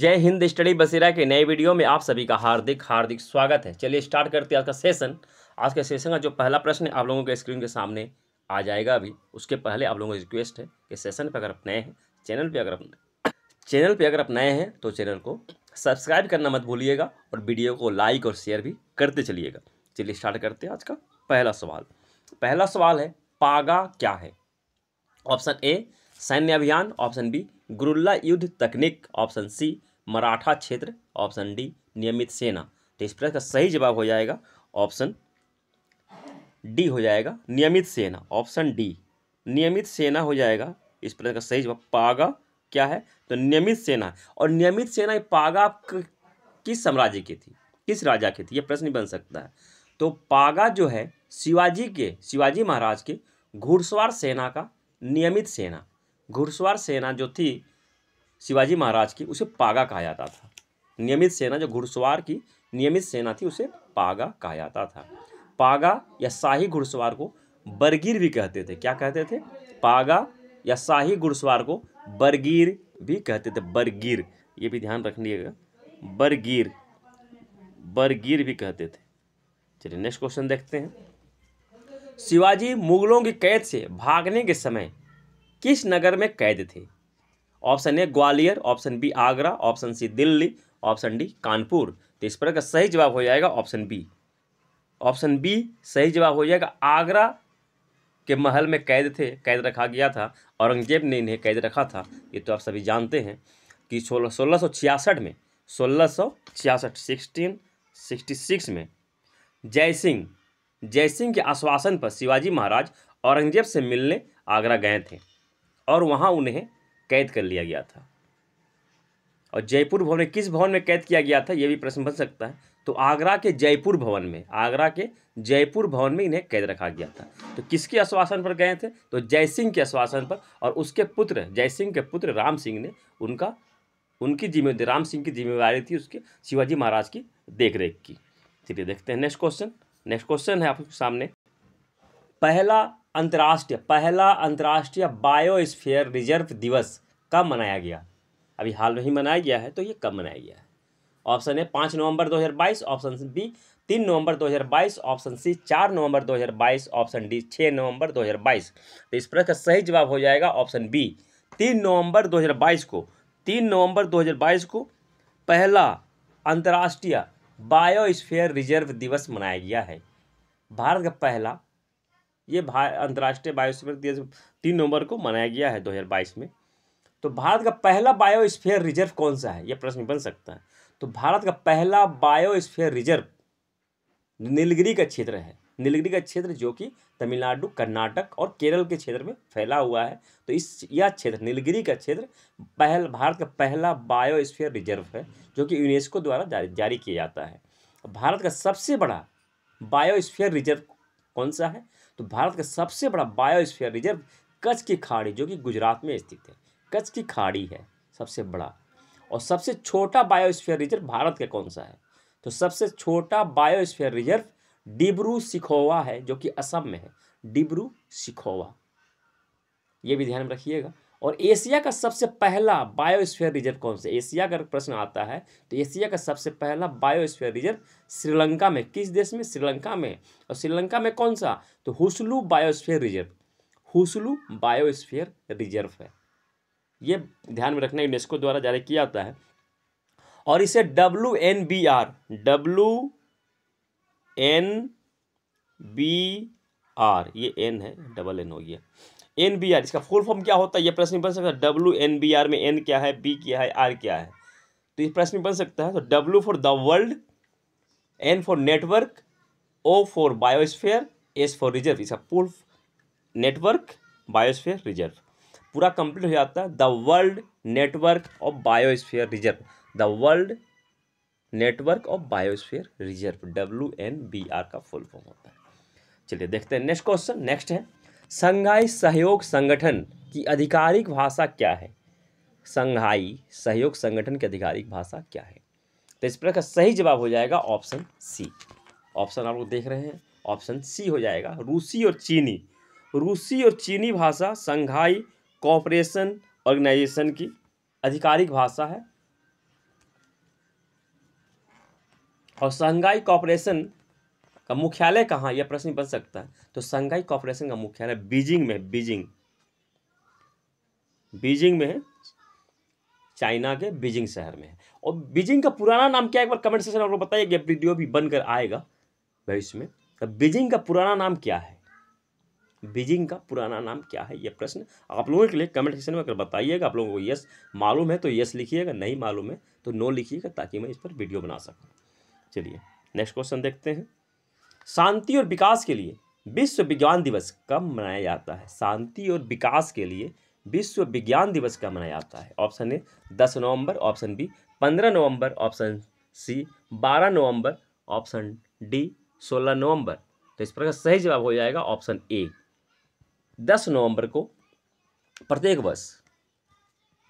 जय हिंद स्टडी बसेरा के नए वीडियो में आप सभी का हार्दिक हार्दिक स्वागत है चलिए स्टार्ट करते हैं आज का सेशन आज का सेशन का जो पहला प्रश्न है आप लोगों के स्क्रीन के सामने आ जाएगा अभी उसके पहले आप लोगों को रिक्वेस्ट है कि सेशन पे अगर आप नए हैं चैनल पे अगर आप चैनल पे अगर आप नए हैं तो चैनल को सब्सक्राइब करना मत भूलिएगा और वीडियो को लाइक और शेयर भी करते चलिएगा चलिए स्टार्ट करते हैं आज का पहला सवाल पहला सवाल है पागा क्या है ऑप्शन ए सैन्य अभियान ऑप्शन बी गुरुल्ला युद्ध तकनीक ऑप्शन सी मराठा क्षेत्र ऑप्शन डी नियमित सेना तो इस प्रश्न का सही जवाब हो जाएगा ऑप्शन डी हो जाएगा नियमित सेना ऑप्शन डी नियमित सेना हो जाएगा इस प्रश्न का सही जवाब पागा क्या है तो नियमित सेना और नियमित सेना पागा किस साम्राज्य की थी किस राजा की थी यह प्रश्न बन सकता है तो पागा जो है शिवाजी के शिवाजी महाराज के घुड़सवार सेना का नियमित सेना घुड़सवार सेना जो थी शिवाजी महाराज की उसे पागा कहा जाता था नियमित सेना जो घुड़सवार की नियमित सेना थी उसे पागा कहा जाता था पागा या शाही घुड़सवार को बरगीर भी कहते थे क्या कहते थे पागा या शाही घुड़सवार को बरगीर भी कहते थे बरगीर ये भी ध्यान रख लीजिएगा बरगीर बरगीर भी कहते थे चलिए नेक्स्ट क्वेश्चन देखते हैं शिवाजी मुगलों की कैद से भागने के समय किस नगर में कैद थे option A Gwalior option B Agra option C Delhi option D Kanpur तो इस प्रकार का सही जवाब हो जाएगा ऑप्शन बी ऑप्शन बी सही जवाब हो जाएगा आगरा के महल में कैद थे कैद रखा गया था औरंगजेब ने इन्हें कैद रखा था ये तो आप सभी जानते हैं कि सोलह सोलह सौ छियासठ में सोलह सौ छियासठ सिक्सटीन सिक्सटी सिक्स में जयसिंह जयसिंह के आश्वासन पर शिवाजी महाराज औरंगजेब से मिलने आगरा गए थे और वहाँ उन्हें कैद कर लिया गया था और जयपुर भवन में किस भवन में कैद किया गया था यह भी प्रश्न बन सकता है तो आगरा के जयपुर भवन में आगरा के जयपुर भवन में इन्हें कैद रखा गया था तो किसके आश्वासन पर गए थे तो जयसिंह के आश्वासन पर और उसके पुत्र जयसिंह के पुत्र राम सिंह ने उनका उनकी जिम्मेदारी राम सिंह की जिम्मेवारी थी उसके शिवाजी महाराज की देखरेख की चलिए देखते हैं नेक्स्ट क्वेश्चन नेक्स्ट क्वेश्चन है आपके सामने पहला अंतर्राष्ट्रीय पहला अंतर्राष्ट्रीय बायोस्फीयर रिजर्व दिवस कब मनाया गया अभी हाल में ही मनाया गया है तो ये कब मनाया गया है ऑप्शन ए पाँच नवंबर 2022 ऑप्शन बी तीन नवंबर 2022 ऑप्शन सी चार नवंबर 2022 ऑप्शन डी छः नवंबर 2022 तो इस प्रश्न का सही जवाब हो जाएगा ऑप्शन बी तीन नवंबर 2022 को तीन नवंबर 2022 को पहला अंतर्राष्ट्रीय बायोस्फीयर रिजर्व दिवस मनाया गया है भारत का पहला ये अंतर्राष्ट्रीय बायोस्फीयर दिवस तीन नवंबर को मनाया गया है 2022 में तो भारत का पहला बायोस्फीयर रिजर्व कौन सा है यह प्रश्न बन सकता है तो भारत का पहला बायोस्फीयर रिजर्व नीलगिरी का क्षेत्र है नीलगिरी का क्षेत्र जो कि तमिलनाडु कर्नाटक और केरल के क्षेत्र में फैला हुआ है तो इस यह क्षेत्र नीलगिरी का क्षेत्र पहल भारत का पहला बायोस्फीयर रिजर्व है जो कि यूनेस्को द्वारा जारी, जारी किया जाता है भारत का सबसे बड़ा बायोस्फीयर रिजर्व कौन सा है तो भारत का सबसे बड़ा बायोस्फीयर रिजर्व कच्छ की खाड़ी जो कि गुजरात में स्थित है कच्छ की खाड़ी है सबसे बड़ा और सबसे छोटा बायोस्फीयर रिजर्व भारत का कौन सा है तो सबसे छोटा बायोस्फीयर रिजर्व डिब्रू सिखोवा है जो कि असम में है डिब्रू सिखोवा ये भी ध्यान में रखिएगा और एशिया का सबसे पहला बायोस्फीयर रिजर्व कौन सा एशिया का प्रश्न आता है तो एशिया का सबसे पहला बायोस्फीयर रिजर्व श्रीलंका में किस देश में श्रीलंका में और श्रीलंका में कौन सा तो हुसलू बायोस्फीयर रिजर्व हुसलू बायोस्फीयर रिजर्व है ये ध्यान में रखना यूनेस्को द्वारा जारी किया जाता है और इसे W N B R W N B R ये एन है डबल एन हो गया एन बी आर इसका फुल फॉर्म क्या होता है ये प्रश्न बन सकता है डब्ल्यू एन बी आर में एन क्या है बी क्या है आर क्या है तो ये प्रश्न बन सकता है तो W for the world N for network O for biosphere S for reserve इसका फुल नेटवर्क बायोस्फेयर रिजर्व पूरा कंप्लीट हो जाता है the world network of biosphere reserve the world network of biosphere reserve W N B R का full form होता है चलिए देखते हैं नेक्स्ट क्वेश्चन नेक्स्ट है संघाई सहयोग संगठन की आधिकारिक भाषा क्या है संघाई सहयोग संगठन की आधिकारिक भाषा क्या है तो इस प्रकार सही जवाब हो जाएगा ऑप्शन सी ऑप्शन आप लोग देख रहे हैं ऑप्शन सी हो जाएगा रूसी और चीनी रूसी और चीनी भाषा संघाई कॉपरेशन ऑर्गेनाइजेशन की आधिकारिक भाषा है और संघाई कॉपरेशन का मुख्यालय कहाँ यह प्रश्न बन सकता है तो संघाई कॉपरेशन का मुख्यालय बीजिंग में बीजिंग बीजिंग में है चाइना के बीजिंग शहर में है और बीजिंग का पुराना नाम क्या है एक बार कमेंट सेक्शन में बताइए कि वीडियो भी बनकर आएगा भविष्य में तो बीजिंग का पुराना नाम क्या है बीजिंग का पुराना नाम क्या है यह प्रश्न आप लोगों के लिए कमेंट सेक्शन में अगर बताइएगा आप लोगों को यस मालूम है तो यस लिखिएगा नहीं मालूम है तो नो लिखिएगा ताकि मैं इस पर वीडियो बना सकूँ चलिए नेक्स्ट क्वेश्चन देखते हैं शांति और विकास के लिए विश्व विज्ञान दिवस कब मनाया जाता है शांति और विकास के लिए विश्व विज्ञान दिवस कब मनाया जाता है ऑप्शन ए दस नवंबर ऑप्शन बी पंद्रह नवंबर ऑप्शन सी बारह नवंबर ऑप्शन डी सोलह नवंबर तो इस प्रकार सही जवाब हो जाएगा ऑप्शन ए दस नवंबर को प्रत्येक वर्ष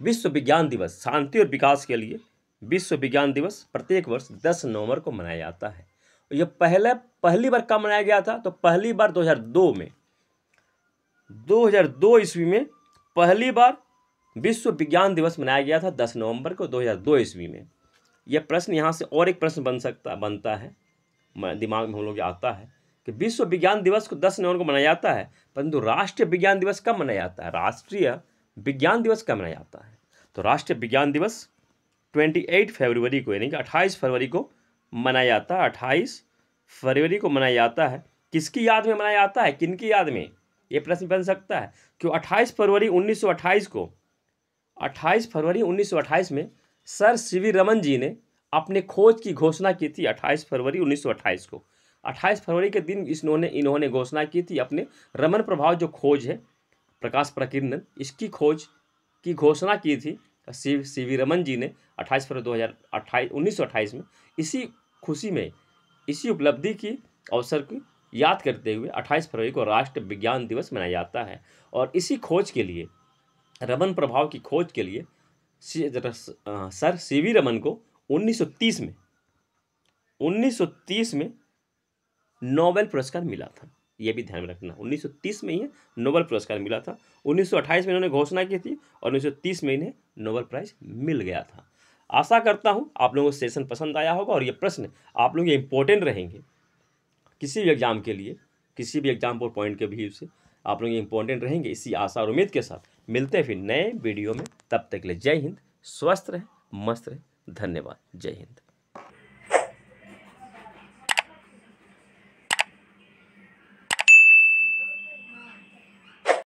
विश्व विज्ञान दिवस शांति और विकास के लिए विश्व विज्ञान दिवस प्रत्येक वर्ष दस नवंबर को मनाया जाता है ये पहले पहली बार कब मनाया गया था तो पहली बार 2002 में 2002 ईस्वी में पहली बार विश्व विज्ञान दिवस मनाया गया था 10 नवंबर को 2002 ईस्वी में यह प्रश्न यहाँ से और एक प्रश्न बन सकता बनता है दिमाग में हम लोग आता है कि विश्व विज्ञान दिवस को 10 नवंबर को मनाया जाता है परंतु राष्ट्रीय विज्ञान दिवस कब मनाया जाता है राष्ट्रीय विज्ञान दिवस कब मनाया जाता है तो राष्ट्रीय विज्ञान दिवस 28 फरवरी को यानी कि 28 फरवरी को मनाया जाता है अट्ठाईस फरवरी को मनाया जाता है किसकी याद में मनाया जाता है किन की याद में ये प्रश्न बन सकता है क्यों 28 फरवरी 1928 को 28 फरवरी 1928 में सर सी रमन जी ने अपने खोज की घोषणा की थी 28 फरवरी 1928 को 28 फरवरी के दिन इन्होंने इन्होंने घोषणा की थी अपने रमन प्रभाव जो खोज है प्रकाश प्रकीर्णन इसकी खोज की घोषणा की थी शिव सी वी रमन जी ने 28 फरवरी 2028 1928 में इसी खुशी में इसी उपलब्धि की अवसर को याद करते हुए 28 फरवरी को राष्ट्रीय विज्ञान दिवस मनाया जाता है और इसी खोज के लिए रमन प्रभाव की खोज के लिए सर सी वी रमन को 1930 में 1930 में नोबेल पुरस्कार मिला था ये भी ध्यान में रखना 1930 में ही नोबेल पुरस्कार मिला था 1928 में इन्होंने घोषणा की थी और 1930 में इन्हें नोबेल प्राइज़ मिल गया था आशा करता हूँ आप लोगों को सेशन पसंद आया होगा और ये प्रश्न आप लोग ये इम्पोर्टेंट रहेंगे किसी भी एग्ज़ाम के लिए किसी भी एग्ज़ाम पर पॉइंट के भी से आप लोग ये रहेंगे इसी आशा और उम्मीद के साथ मिलते हैं फिर नए वीडियो में तब तक के लिए जय हिंद स्वस्थ रहें मस्त रहें धन्यवाद जय हिंद